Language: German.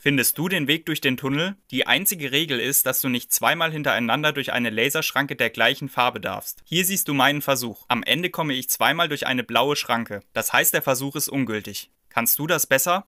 Findest du den Weg durch den Tunnel? Die einzige Regel ist, dass du nicht zweimal hintereinander durch eine Laserschranke der gleichen Farbe darfst. Hier siehst du meinen Versuch. Am Ende komme ich zweimal durch eine blaue Schranke. Das heißt, der Versuch ist ungültig. Kannst du das besser?